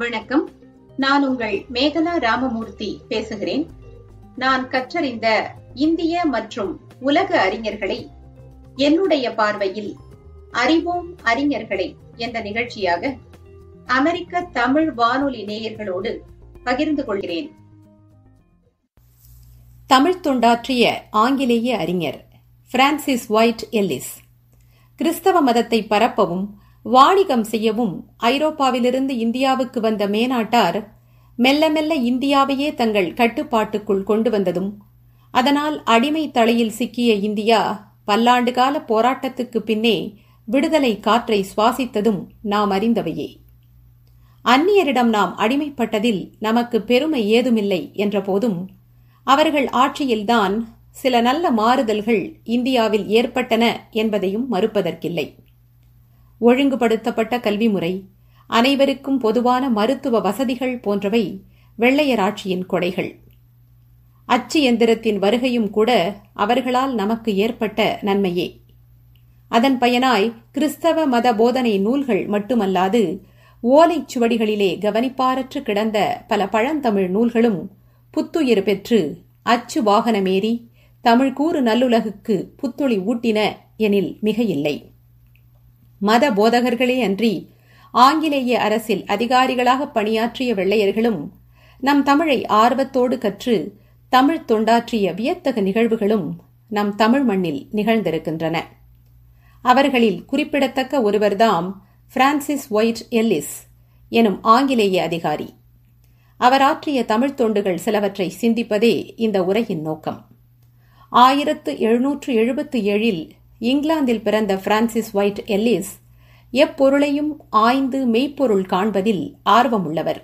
வணக்கம் நான் உங்கள் மேகலா ராமமூர்த்தி பேசுகிறேன் நான் கற்றறிந்த இந்திய மற்றும் உலக அறிஞர்களை என்னுடைய பார்வையில் அறிவோம் அறிஞர்களை என்ற நிகழ்ச்சியாக அமெரிக்க தமிழ் வானொலி நேயர்களோடு பகிர்ந்து கொள்கிறேன் தமிழ் தொண்டாற்றிய ஆங்கிலேய அறிஞர் பிரான்சிஸ் ஒயிட் எல்லிஸ் கிறிஸ்தவ மதத்தை பரப்பவும் வாணிகம் செய்யவும் ஐரோப்பாவிலிருந்து இந்தியாவுக்கு வந்த மேனாட்டார் மெல்ல மெல்ல இந்தியாவையே தங்கள் கட்டுப்பாட்டுக்குள் கொண்டு வந்ததும் அதனால் அடிமை தலையில் சிக்கிய இந்தியா பல்லாண்டு கால போராட்டத்துக்கு பின்னே விடுதலை காற்றை சுவாசித்ததும் நாம் அறிந்தவையே அந்நியரிடம் நாம் அடிமைப்பட்டதில் நமக்கு பெருமை ஏதுமில்லை என்ற போதும் அவர்கள் ஆட்சியில்தான் சில நல்ல மாறுதல்கள் இந்தியாவில் ஏற்பட்டன என்பதையும் மறுப்பதற்கில்லை ஒழுங்குபடுத்தப்பட்ட கல்வி முறை அனைவருக்கும் பொதுவான மருத்துவ வசதிகள் போன்றவை வெள்ளையர் ஆட்சியின் கொடைகள் அச்சு எந்திரத்தின் வருகையும் கூட அவர்களால் நமக்கு ஏற்பட்ட நன்மையே அதன் பயனாய் கிறிஸ்தவ மத போதனை நூல்கள் மட்டுமல்லாது ஓலைச் சுவடிகளிலே கவனிப்பாரற்று கிடந்த பல பழந்தமிழ் நூல்களும் புத்துயிர் பெற்று அச்சு வாகனமேறி தமிழ்கூறு நல்லுலகுக்கு புத்துளி ஊட்டின எனில் மிக இல்லை மத போதகர்களே அன்றி ஆங்கிலேய அரசில் அதிகாரிகளாக பணியாற்றிய வெள்ளையர்களும் நம் தமிழை ஆர்வத்தோடு கற்று தமிழ் தொண்டாற்றிய வியத்தக நிகழ்வுகளும் நம் தமிழ் மண்ணில் நிகழ்ந்திருக்கின்றன அவர்களில் குறிப்பிடத்தக்க ஒருவர்தாம் பிரான்சிஸ் ஒயிட் எல்லிஸ் எனும் ஆங்கிலேய அதிகாரி அவர் ஆற்றிய தமிழ் தொண்டுகள் சிலவற்றை சிந்திப்பதே இந்த உரையின் நோக்கம் ஆயிரத்து எழுநூற்று எழுபத்து ஏழில் இங்கிலாந்தில் பிறந்த பிரான்சிஸ் ஒயிட் எல்லிஸ் எப்பொருளையும் ஆய்ந்து மெய்ப்பொருள் காண்பதில் ஆர்வமுள்ளவர்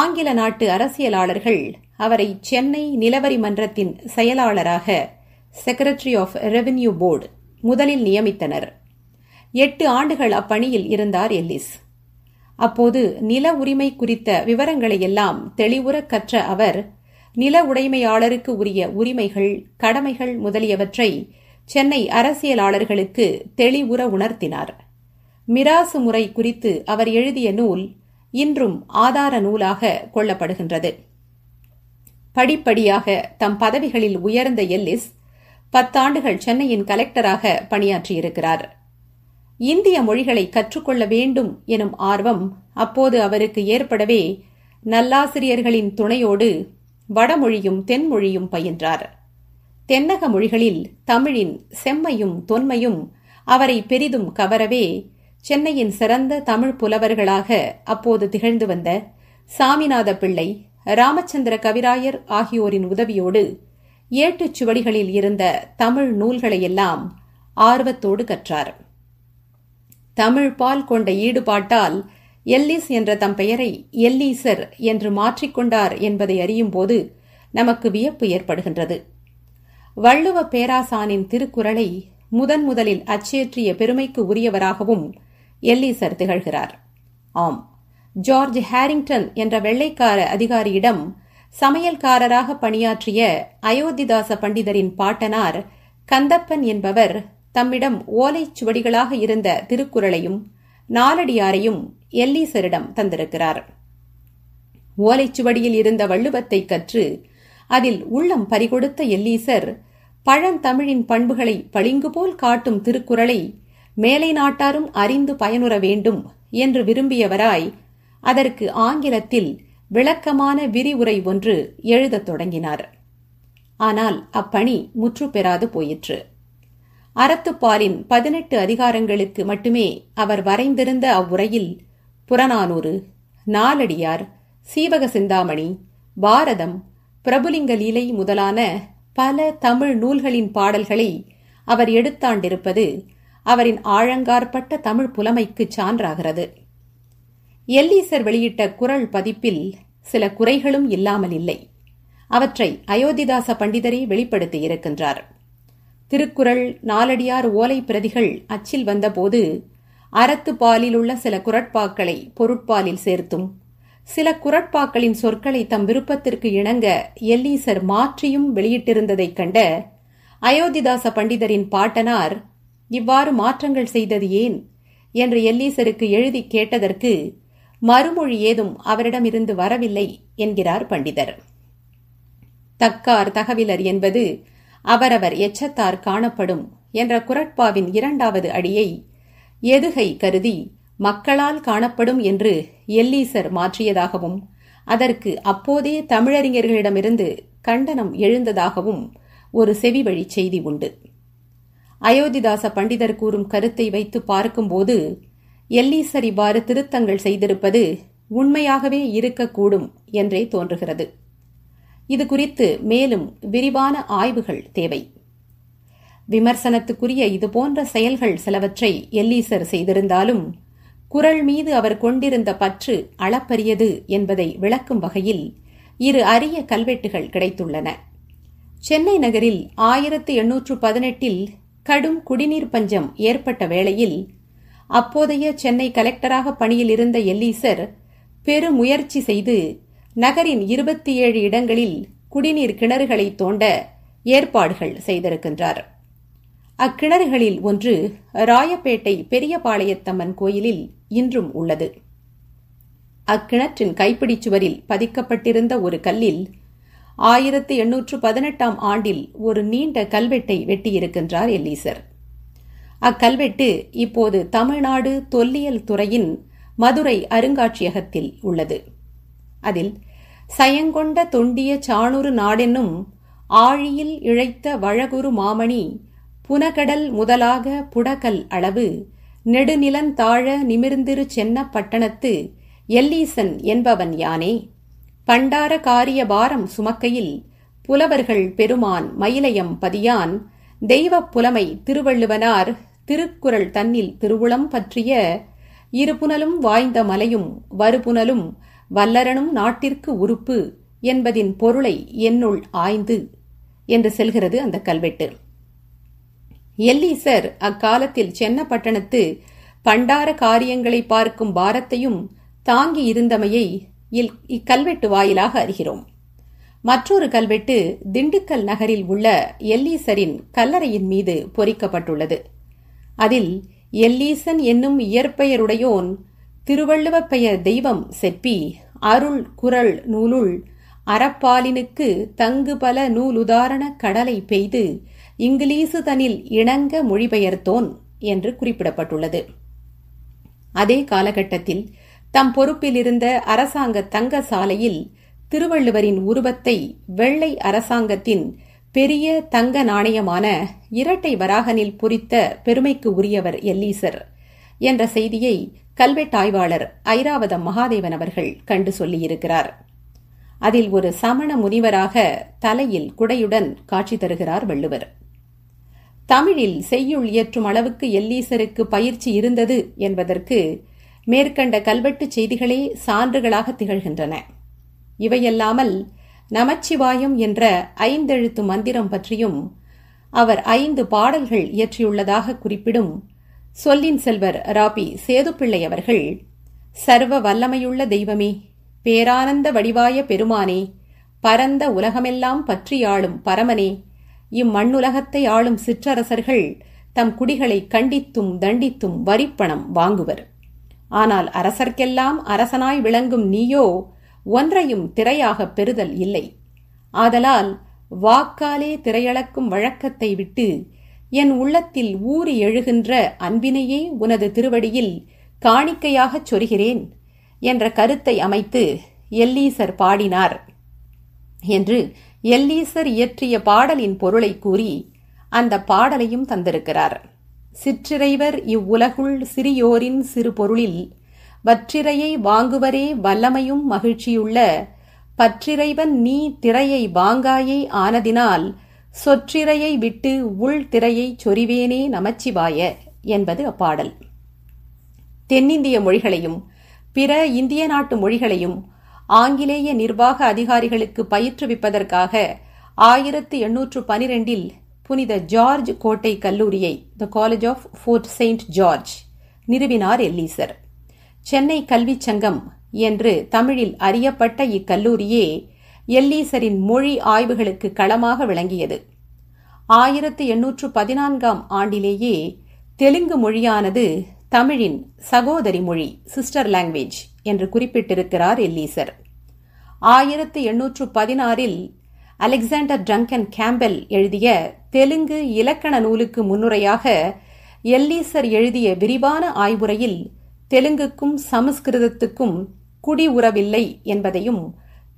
ஆங்கில நாட்டு அரசியலாளர்கள் அவரை சென்னை நிலவரி மன்றத்தின் செயலாளராக செக்ரட்டரி ஆஃப் ரெவென்யூ போர்டு முதலில் நியமித்தனர் எட்டு ஆண்டுகள் அப்பணியில் இருந்தார் எல்லிஸ் அப்போது நில உரிமை குறித்த விவரங்களை எல்லாம் தெளிவுற கற்ற அவர் நில உடைமையாளருக்கு உரிய உரிமைகள் கடமைகள் முதலியவற்றை சென்னை அரசியலாளர்களுக்கு தெளிவுற உணர்த்தினார் மிராசு முறை குறித்து அவர் எழுதிய நூல் இன்றும் ஆதார நூலாக கொள்ளப்படுகின்றது படிப்படியாக தம் பதவிகளில் உயர்ந்த எல்லிஸ் பத்தாண்டுகள் சென்னையின் கலெக்டராக பணியாற்றியிருக்கிறார் இந்திய மொழிகளை கற்றுக்கொள்ள வேண்டும் எனும் ஆர்வம் அப்போது அவருக்கு ஏற்படவே நல்லாசிரியர்களின் துணையோடு வடமொழியும் தென்மொழியும் பயின்றார் தென்னக மொழிகளில் தமிழின் செம்மையும் தொன்மையும் அவரை பெரிதும் கவரவே சென்னையின் சிறந்த தமிழ் புலவர்களாக அப்போது திகழ்ந்து வந்த சாமிநாத பிள்ளை ராமச்சந்திர கவிராயர் ஆகியோரின் உதவியோடு ஏட்டுச் சுவடிகளில் இருந்த தமிழ் நூல்களையெல்லாம் ஆர்வத்தோடு கற்றார் தமிழ் பால் கொண்ட ஈடுபாட்டால் எல்லிஸ் என்ற தம் பெயரை எல்லீசர் என்று மாற்றிக்கொண்டார் என்பதை அறியும்போது நமக்கு வியப்பு ஏற்படுகின்றது வள்ளுவ பேராசானின் திருக்குறளை முதன் முதலில் அச்சேற்றிய பெருமைக்கு உரியவராகவும் எல்லீசர் திகழ்கிறார் ஆம் ஜார்ஜ் ஹாரிங்டன் என்ற வெள்ளைக்கார அதிகாரியிடம் சமையல்காரராக பணியாற்றிய அயோத்திதாச பண்டிதரின் பாட்டனார் கந்தப்பன் என்பவர் தம்மிடம் ஓலைச் சுவடிகளாக இருந்த திருக்குறளையும் நாலடியாரையும் எல்லீசரிடம் தந்திருக்கிறார் ஓலைச்சுவடியில் இருந்த வள்ளுவத்தை கற்று அதில் உள்ளம் பறிகொடுத்த எல்லீசர் பழந்தமிழின் பண்புகளை பளிங்கு போல் காட்டும் திருக்குறளை மேலை நாட்டாரும் அறிந்து பயனுற வேண்டும் என்று விரும்பியவராய் அதற்கு ஆங்கிலத்தில் விளக்கமான விரிவுரை ஒன்று எழுதத் தொடங்கினார் ஆனால் அப்பணி முற்று பெறாது போயிற்று அறத்துப்பாலின் பதினெட்டு அதிகாரங்களுக்கு மட்டுமே அவர் வரைந்திருந்த அவ்வுரையில் புறநானூறு நாலடியார் சீவக சிந்தாமணி பாரதம் பிரபுலிங்க லீலை முதலான பல தமிழ் நூல்களின் பாடல்களை அவர் எடுத்தாண்டிருப்பது அவரின் ஆழங்கார்பட்ட தமிழ் புலமைக்கு சான்றாகிறது எல்லீசர் வெளியிட்ட குரல் பதிப்பில் சில குறைகளும் இல்லாமல் இல்லை அவற்றை அயோத்திதாச பண்டிதரே வெளிப்படுத்தியிருக்கின்றார் திருக்குறள் நாலடியார் ஓலை பிரதிகள் அச்சில் வந்தபோது அறத்துப்பாலில் உள்ள சில குரட்பாக்களை பொருட்பாலில் சேர்த்தும் சில குரட்பாக்களின் சொற்களை தம் விருப்பத்திற்கு இணங்க எல்லீசர் மாற்றியும் வெளியிட்டிருந்ததைக் கண்ட அயோத்திதாச பண்டிதரின் பாட்டனார் இவ்வாறு மாற்றங்கள் செய்தது ஏன் என்று எல்லீசருக்கு எழுதி கேட்டதற்கு மறுமொழி ஏதும் அவரிடமிருந்து வரவில்லை என்கிறார் பண்டிதர் தக்கார் தகவிலர் என்பது அவரவர் எச்சத்தார் காணப்படும் என்ற குரட்பாவின் இரண்டாவது அடியை எதுகை கருதி மக்களால் காணப்படும் என்று எல்லீசர் மாற்றியதாகவும் அதற்கு அப்போதே தமிழறிஞர்களிடமிருந்து கண்டனம் எழுந்ததாகவும் ஒரு செவி வழி செய்தி உண்டு அயோத்திதாச பண்டிதர் கூறும் கருத்தை வைத்து பார்க்கும்போது எல்லீசர் இவ்வாறு திருத்தங்கள் செய்திருப்பது உண்மையாகவே இருக்கக்கூடும் என்றே தோன்றுகிறது இது குறித்து மேலும் விரிவான ஆய்வுகள் தேவை விமர்சனத்துக்குரிய இதுபோன்ற செயல்கள் சிலவற்றை எல்லீசர் செய்திருந்தாலும் குரல் மீது அவர் கொண்டிருந்த பற்று அளப்பரியது என்பதை விளக்கும் வகையில் இரு அரிய கல்வெட்டுகள் கிடைத்துள்ளன சென்னை நகரில் ஆயிரத்து எண்ணூற்று பதினெட்டில் கடும் குடிநீர் பஞ்சம் ஏற்பட்ட வேளையில் அப்போதைய சென்னை கலெக்டராக பணியில் இருந்த எல்லீசர் பெருமுயற்சி செய்து நகரின் இருபத்தி ஏழு இடங்களில் குடிநீர் கிணறுகளை தோண்ட ஏற்பாடுகள் செய்திருக்கின்றார் அக்கிணறுகளில் ஒன்று ராயப்பேட்டை பெரியபாளையத்தம்மன் கோயிலில் இன்றும் உள்ளது அக்கிணற்றின் கைப்பிடிச்சுவரில் பதிக்கப்பட்டிருந்த ஒரு கல்லில் ஆயிரத்தி எண்ணூற்று பதினெட்டாம் ஆண்டில் ஒரு நீண்ட கல்வெட்டை வெட்டியிருக்கின்றார் எல்லீசர் அக்கல்வெட்டு இப்போது தமிழ்நாடு தொல்லியல் துறையின் மதுரை அருங்காட்சியகத்தில் உள்ளது அதில் சயங்கொண்ட தொண்டிய சாணூறு நாடென்னும் ஆழியில் இழைத்த வழகுரு மாமணி புனகடல் முதலாக புடகல் அளவு நெடுநிலன் தாழ நிமிர்ந்திரு சென்ன பட்டணத்து எல்லீசன் என்பவன் யானே பண்டார காரிய பாரம் சுமக்கையில் புலவர்கள் பெருமான் மயிலையம் பதியான் தெய்வப் புலமை திருவள்ளுவனார் திருக்குறள் தன்னில் திருவுளம் பற்றிய இருபுனலும் வாய்ந்த மலையும் வறுபுனலும் வல்லரனும் நாட்டிற்கு உறுப்பு என்பதின் பொருளை என்னுள் ஆய்ந்து என்று செல்கிறது அந்த கல்வெட்டு எல்லீசர் அக்காலத்தில் சென்னப்பட்டணத்து பண்டார காரியங்களை பார்க்கும் பாரத்தையும் தாங்கி இருந்தமையை இக்கல்வெட்டு வாயிலாக அறிகிறோம் மற்றொரு கல்வெட்டு திண்டுக்கல் நகரில் உள்ள எல்லீசரின் கல்லறையின் மீது பொறிக்கப்பட்டுள்ளது அதில் எல்லீசன் என்னும் இயற்பெயருடையோன் திருவள்ளுவ பெயர் தெய்வம் செப்பி அருள் குரல் நூலுள் அறப்பாலினுக்கு தங்கு பல நூலுதாரண கடலை பெய்து இங்கிலீசு தனில் இணங்க மொழிபெயர்த்தோன் என்று குறிப்பிடப்பட்டுள்ளது அதே காலகட்டத்தில் தம் பொறுப்பில் இருந்த அரசாங்க தங்க சாலையில் திருவள்ளுவரின் உருவத்தை வெள்ளை அரசாங்கத்தின் பெரிய தங்க நாணயமான இரட்டை வராகனில் பொறித்த பெருமைக்கு உரியவர் எல்லீசர் என்ற செய்தியை கல்வெட்டாய்வாளர் ஐராவதம் மகாதேவன் அவர்கள் கண்டு சொல்லியிருக்கிறார் அதில் ஒரு சமண முனிவராக தலையில் குடையுடன் காட்சி தருகிறார் வள்ளுவர் தமிழில் செய்யுள் இயற்றும் அளவுக்கு எல்லீசருக்கு பயிற்சி இருந்தது என்பதற்கு மேற்கண்ட கல்வெட்டு செய்திகளே சான்றுகளாக திகழ்கின்றன இவையல்லாமல் நமச்சிவாயம் என்ற ஐந்தெழுத்து மந்திரம் பற்றியும் அவர் ஐந்து பாடல்கள் இயற்றியுள்ளதாக குறிப்பிடும் சொல்லின் செல்வர் ராபி சேதுப்பிள்ளை அவர்கள் சர்வ வல்லமையுள்ள தெய்வமே பேரானந்த வடிவாய பெருமானே பரந்த உலகமெல்லாம் பற்றியாளும் பரமனே இம்மண்ணுலகத்தை ஆளும் சிற்றரசர்கள் தம் குடிகளை கண்டித்தும் தண்டித்தும் வரிப்பணம் வாங்குவர் ஆனால் அரசர்க்கெல்லாம் அரசனாய் விளங்கும் நீயோ ஒன்றையும் திரையாக பெறுதல் இல்லை ஆதலால் வாக்காலே திரையளக்கும் வழக்கத்தை விட்டு என் உள்ளத்தில் ஊறி எழுகின்ற அன்பினையே உனது திருவடியில் காணிக்கையாகச் சொல்கிறேன் என்ற கருத்தை அமைத்து எல்லீசர் பாடினார் என்று எல்லீசர் இயற்றிய பாடலின் பொருளை கூறி அந்த பாடலையும் தந்திருக்கிறார் சிற்றிறைவர் இவ்வுலகுள் சிறியோரின் சிறு பொருளில் வற்றிறையை வாங்குவரே வல்லமையும் மகிழ்ச்சியுள்ள பற்றிறைவன் நீ திரையை வாங்காயை ஆனதினால் சொற்றிறையை விட்டு உள் திரையை சொறிவேனே நமச்சிவாய என்பது அப்பாடல் தென்னிந்திய மொழிகளையும் பிற இந்திய நாட்டு மொழிகளையும் ஆங்கிலேய நிர்வாக அதிகாரிகளுக்கு பயிற்றுவிப்பதற்காக ஆயிரத்து எண்ணூற்று பனிரெண்டில் புனித ஜார்ஜ் கோட்டை கல்லூரியை the college of Fort Saint George நிறுவினார் எல்லீசர் சென்னை கல்விச் சங்கம் என்று தமிழில் அறியப்பட்ட இக்கல்லூரியே எல்லீசரின் மொழி ஆய்வுகளுக்கு களமாக விளங்கியது ஆயிரத்து எண்ணூற்று பதினான்காம் ஆண்டிலேயே தெலுங்கு மொழியானது தமிழின் சகோதரி மொழி சிஸ்டர் லாங்குவேஜ் என்று குறிப்பிட்டிருக்கிறார் எல்லீசர் ஆயிரத்து எண்ணூற்று பதினாறில் அலெக்சாண்டர் டங்கன் கேம்பெல் எழுதிய தெலுங்கு இலக்கண நூலுக்கு முன்னுரையாக எல்லீசர் எழுதிய விரிவான ஆய்வுரையில் தெலுங்குக்கும் சமஸ்கிருதத்துக்கும் குடி உறவில்லை என்பதையும்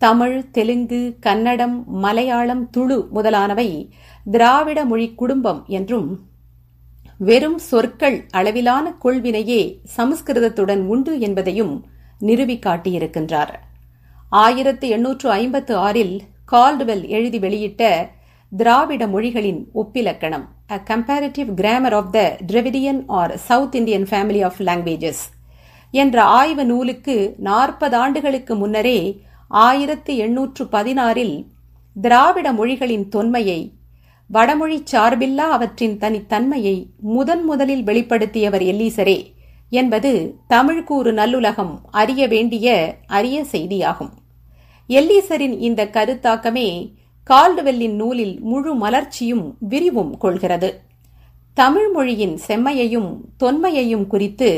தமிழ் தெலுங்கு கன்னடம் மலையாளம் துளு முதலானவை திராவிட மொழி குடும்பம் என்றும் வெறும் சொற்கள் அளவிலான கொள்வினையே சமஸ்கிருதத்துடன் உண்டு என்பதையும் நிறுவி காட்டியிருக்கின்றார் ஆயிரத்து எண்ணூற்று ஐம்பத்து ஆறில் கால்டுவெல் எழுதி வெளியிட்ட திராவிட மொழிகளின் ஒப்பிலக்கணம் a comparative grammar of the Dravidian or South Indian family of languages என்ற ஆய்வு நூலுக்கு நாற்பது ஆண்டுகளுக்கு முன்னரே ஆயிரத்து எண்ணூற்று பதினாறில் திராவிட மொழிகளின் தொன்மையை வடமொழி சார்பில்லா அவற்றின் தனித்தன்மையை முதன் முதலில் வெளிப்படுத்தியவர் எல்லீசரே என்பது தமிழ் கூறு நல்லுலகம் அறிய வேண்டிய அரிய செய்தியாகும் எல்லீசரின் இந்த கருத்தாக்கமே கால்டுவெல்லின் நூலில் முழு மலர்ச்சியும் விரிவும் கொள்கிறது தமிழ் மொழியின் செம்மையையும் தொன்மையையும் குறித்து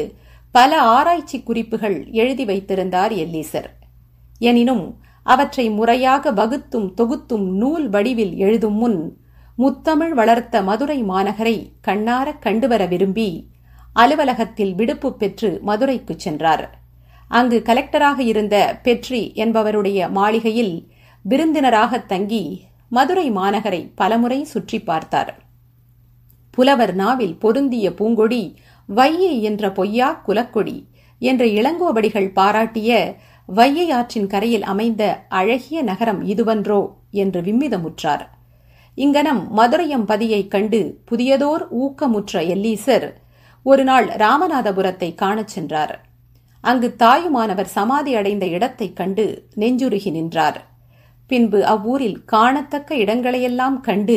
பல ஆராய்ச்சி குறிப்புகள் எழுதி வைத்திருந்தார் எல்லீசர் எனினும் அவற்றை முறையாக வகுத்தும் தொகுத்தும் நூல் வடிவில் எழுதும் முன் முத்தமிழ் வளர்த்த மதுரை மாநகரை கண்ணாரக் கண்டுவர விரும்பி அலுவலகத்தில் விடுப்பு பெற்று மதுரைக்கு சென்றார் அங்கு கலெக்டராக இருந்த பெட்ரி என்பவருடைய மாளிகையில் விருந்தினராக தங்கி மதுரை மாநகரை பலமுறை சுற்றி பார்த்தார் புலவர் நாவில் பொருந்திய பூங்கொடி வையை என்ற பொய்யா குலக்கொடி என்ற இளங்கோவடிகள் பாராட்டிய வையை ஆற்றின் கரையில் அமைந்த அழகிய நகரம் இதுவன்றோ என்று விம்மிதமுற்றார் இங்கனம் மதுரையம்பதியைக் கண்டு புதியதோர் ஊக்கமுற்ற எல்லீசர் ஒருநாள் ராமநாதபுரத்தை காணச் சென்றார் அங்கு தாயுமானவர் சமாதி அடைந்த இடத்தைக் கண்டு நெஞ்சுருகி நின்றார் பின்பு அவ்வூரில் காணத்தக்க இடங்களையெல்லாம் கண்டு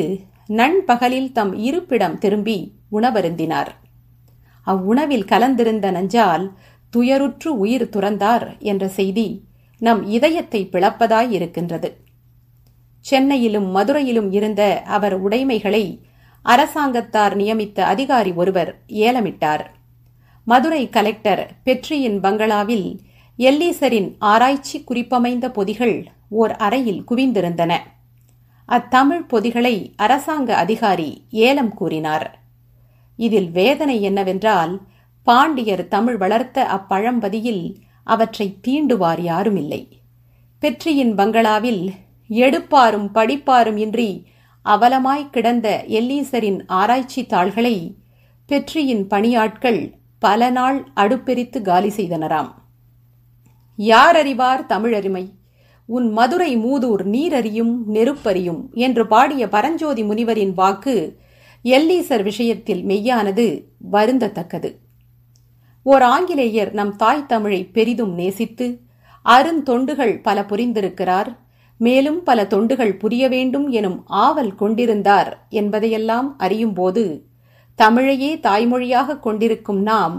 நண்பகலில் தம் இருப்பிடம் திரும்பி உணவருந்தினார் அவ்வுணவில் கலந்திருந்த நஞ்சால் துயருற்று உயிர் துறந்தார் என்ற செய்தி நம் இதயத்தை பிளப்பதாய் இருக்கின்றது சென்னையிலும் மதுரையிலும் இருந்த அவர் உடைமைகளை அரசாங்கத்தார் நியமித்த அதிகாரி ஒருவர் ஏலமிட்டார் மதுரை கலெக்டர் பெற்றியின் பங்களாவில் எல்லீசரின் ஆராய்ச்சி குறிப்பமைந்த பொதிகள் ஓர் அறையில் குவிந்திருந்தன அத்தமிழ் பொதிகளை அரசாங்க அதிகாரி ஏலம் கூறினார் இதில் வேதனை என்னவென்றால் பாண்டியர் தமிழ் வளர்த்த அப்பழம்பதியில் அவற்றை தீண்டுவார் யாருமில்லை பெற்றியின் பங்களாவில் எடுப்பாரும் படிப்பாரும் இன்றி அவலமாய் கிடந்த எல்லீசரின் ஆராய்ச்சி தாள்களை பெற்றியின் பணியாட்கள் பல நாள் அடுப்பெரித்து காலி செய்தனராம் யார் அறிவார் தமிழறிமை உன் மதுரை மூதூர் நீரறியும் நெருப்பறியும் என்று பாடிய பரஞ்சோதி முனிவரின் வாக்கு எல்லீசர் விஷயத்தில் மெய்யானது வருந்தத்தக்கது ஓர் ஆங்கிலேயர் நம் தாய் தமிழை பெரிதும் நேசித்து அருந்தொண்டுகள் பல புரிந்திருக்கிறார் மேலும் பல தொண்டுகள் புரிய வேண்டும் எனும் ஆவல் கொண்டிருந்தார் என்பதையெல்லாம் அறியும்போது தமிழையே தாய்மொழியாக கொண்டிருக்கும் நாம்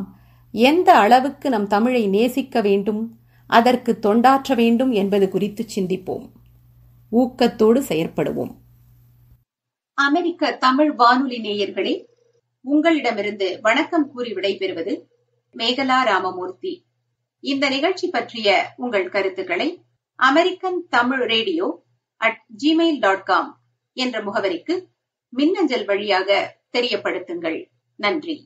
எந்த அளவுக்கு நம் தமிழை நேசிக்க வேண்டும் அதற்கு தொண்டாற்ற வேண்டும் என்பது குறித்து சிந்திப்போம் ஊக்கத்தோடு செயற்படுவோம் அமெரிக்க தமிழ் வானொலி நேயர்களே உங்களிடமிருந்து வணக்கம் கூறி விடைபெறுவது மேகலா ராமமூர்த்தி இந்த நிகழ்ச்சி பற்றிய உங்கள் கருத்துக்களை American Tamil radio at Gmail dot com என்ற முகவரிக்கு மின்னஞ்சல் வழியாக தெரியப்படுத்துங்கள் நன்றி